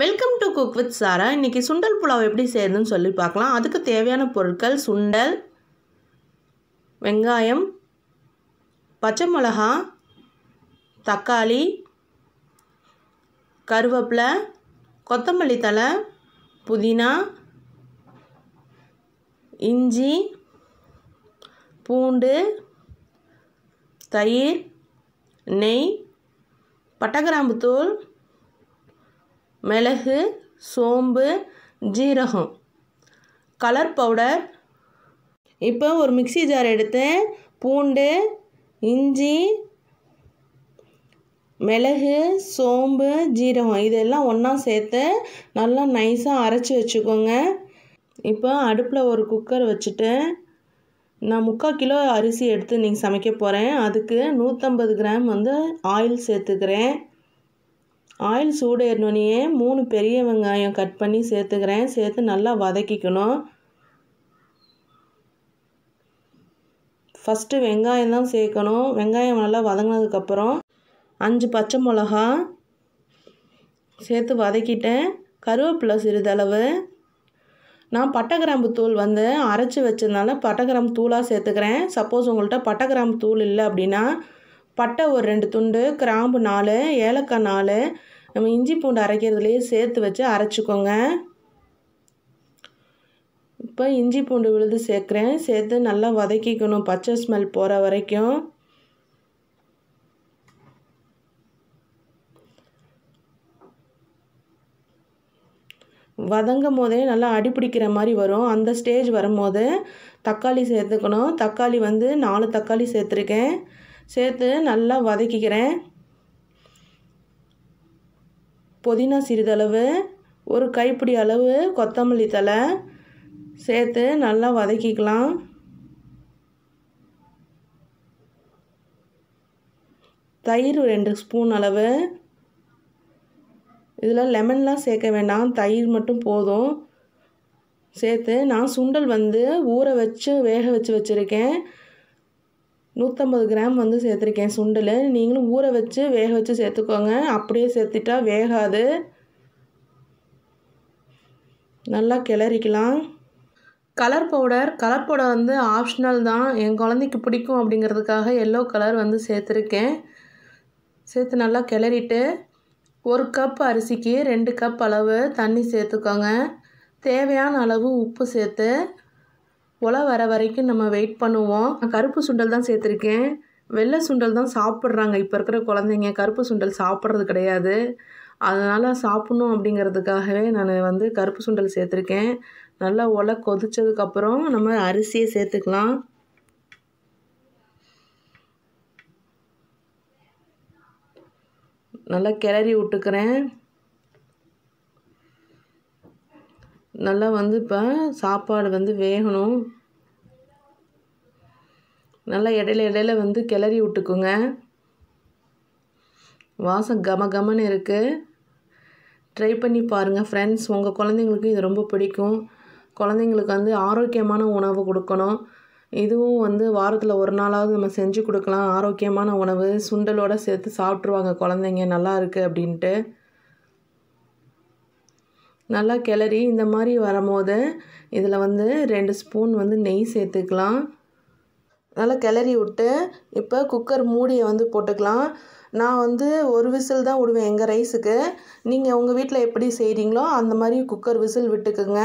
welcome to cook with Sara இன்றைக்கி சுண்டல் புலாவ் எப்படி செய்யறதுன்னு சொல்லி பார்க்கலாம் அதுக்கு தேவையான பொருட்கள் சுண்டல் வெங்காயம் பச்சை மிளகா தக்காளி கருவேப்பிலை கொத்தமல்லி தலை புதினா இஞ்சி பூண்டு தயிர் நெய் பட்டகிராம்பு தூள் மிளகு சோம்பு ஜீரகம் கலர் பவுடர் இப்போ ஒரு மிக்சி ஜார் எடுத்து பூண்டு இஞ்சி மிளகு சோம்பு ஜீரகம் இதெல்லாம் ஒன்றா சேர்த்து நல்லா நைஸாக அரைச்சி வச்சுக்கோங்க இப்போ அடுப்பில் ஒரு குக்கர் வச்சுட்டு நான் முக்கால் கிலோ அரிசி எடுத்து நீங்கள் சமைக்க போகிறேன் அதுக்கு நூற்றம்பது கிராம் வந்து ஆயில் சேர்த்துக்கிறேன் ஆயில் சூடு ஏறினோடனே மூணு பெரிய வெங்காயம் கட் பண்ணி சேர்த்துக்கிறேன் சேர்த்து நல்லா வதக்கிக்கணும் ஃபஸ்ட்டு வெங்காயம் தான் சேர்க்கணும் வெங்காயம் நல்லா வதங்கினதுக்கப்புறம் அஞ்சு பச்சை மிளகா சேர்த்து வதக்கிட்டேன் கருவேப்பிலை சிறிதளவு நான் பட்டகிராம்பு தூள் வந்து அரைச்சி வச்சதுனால பட்டகிராம்பு தூளாக சேர்த்துக்கிறேன் சப்போஸ் உங்கள்கிட்ட பட்டகிராம்பு தூள் இல்லை அப்படின்னா பட்டை ஒரு ரெண்டு துண்டு கிராம்பு நாலு ஏலக்காய் நாலு நம்ம இஞ்சி பூண்டு அரைக்கிறதுலேயே சேர்த்து வச்சு அரைச்சிக்கோங்க இப்போ இஞ்சி பூண்டு விழுது சேர்க்குறேன் சேர்த்து நல்லா வதக்கிக்கணும் பச்சை ஸ்மெல் போகிற வரைக்கும் வதங்கும் போதே நல்லா அடிப்பிடிக்கிற மாதிரி வரும் அந்த ஸ்டேஜ் வரும்போது தக்காளி சேர்த்துக்கணும் தக்காளி வந்து நாலு தக்காளி சேர்த்துருக்கேன் சேர்த்து நல்லா வதக்கிக்கிறேன் புதினா சிறிதளவு ஒரு கைப்பிடி அளவு கொத்தமல்லி தலை சேர்த்து நல்லா வதக்கிக்கலாம் தயிர் ரெண்டு ஸ்பூன் அளவு இதில் லெமன்லாம் சேர்க்க வேண்டாம் தயிர் மட்டும் போதும் சேர்த்து நான் சுண்டல் வந்து ஊற வச்சு வேக வச்சு வச்சுருக்கேன் நூற்றம்பது கிராம் வந்து சேர்த்துருக்கேன் சுண்டில் நீங்களும் ஊற வச்சு வேக வச்சு சேர்த்துக்கோங்க அப்படியே சேர்த்துட்டா வேகாது நல்லா கிளறிக்கலாம் கலர் பவுடர் கலர் பவுடர் வந்து ஆப்ஷனல் தான் என் குழந்தைக்கு பிடிக்கும் அப்படிங்கிறதுக்காக எல்லோ கலர் வந்து சேர்த்துருக்கேன் சேர்த்து நல்லா கிளறிட்டு ஒரு கப் அரிசிக்கு ரெண்டு கப் அளவு தண்ணி சேர்த்துக்கோங்க தேவையான அளவு உப்பு சேர்த்து ஒலை வர வரைக்கும் நம்ம வெயிட் பண்ணுவோம் கருப்பு சுண்டல் தான் சேர்த்துருக்கேன் வெள்ளை சுண்டல் தான் சாப்பிட்றாங்க இப்போ இருக்கிற குழந்தைங்க கருப்பு சுண்டல் சாப்பிட்றது கிடையாது அதனால் சாப்பிட்ணும் அப்படிங்கிறதுக்காகவே நான் வந்து கருப்பு சுண்டல் சேர்த்துருக்கேன் நல்லா ஒலை கொதித்ததுக்கப்புறம் நம்ம அரிசியை சேர்த்துக்கலாம் நல்லா கிளறி விட்டுக்கிறேன் நல்லா வந்து இப்போ சாப்பாடு வந்து வேகணும் நல்லா இடையில இடையில வந்து கிளறி விட்டுக்குங்க வாசம் கம கமன்னு இருக்குது ட்ரை பண்ணி பாருங்கள் ஃப்ரெண்ட்ஸ் உங்கள் குழந்தைங்களுக்கு இது ரொம்ப பிடிக்கும் குழந்தைங்களுக்கு வந்து ஆரோக்கியமான உணவு கொடுக்கணும் இதுவும் வந்து வாரத்தில் ஒரு நாளாவது நம்ம செஞ்சு கொடுக்கலாம் ஆரோக்கியமான உணவு சுண்டலோடு சேர்த்து சாப்பிட்ருவாங்க குழந்தைங்க நல்லா இருக்குது அப்படின்ட்டு நல்லா கிளறி இந்த மாதிரி வரும்போது இதில் வந்து ரெண்டு ஸ்பூன் வந்து நெய் சேர்த்துக்கலாம் நல்லா கிளறி விட்டு இப்போ குக்கர் மூடியை வந்து போட்டுக்கலாம் நான் வந்து ஒரு விசில் தான் விடுவேன் எங்கள் ரைஸுக்கு நீங்கள் உங்கள் வீட்டில் எப்படி செய்கிறீங்களோ அந்த மாதிரி குக்கர் விசில் விட்டுக்குங்க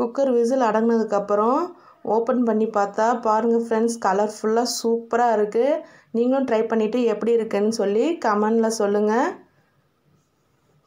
குக்கர் விசில் அடங்கினதுக்கப்புறம் ஓப்பன் பண்ணி பார்த்தா பாருங்கள் ஃப்ரெண்ட்ஸ் கலர்ஃபுல்லாக சூப்பராக இருக்குது நீங்களும் ட்ரை பண்ணிவிட்டு எப்படி இருக்குன்னு சொல்லி கமெண்டில் சொல்லுங்கள்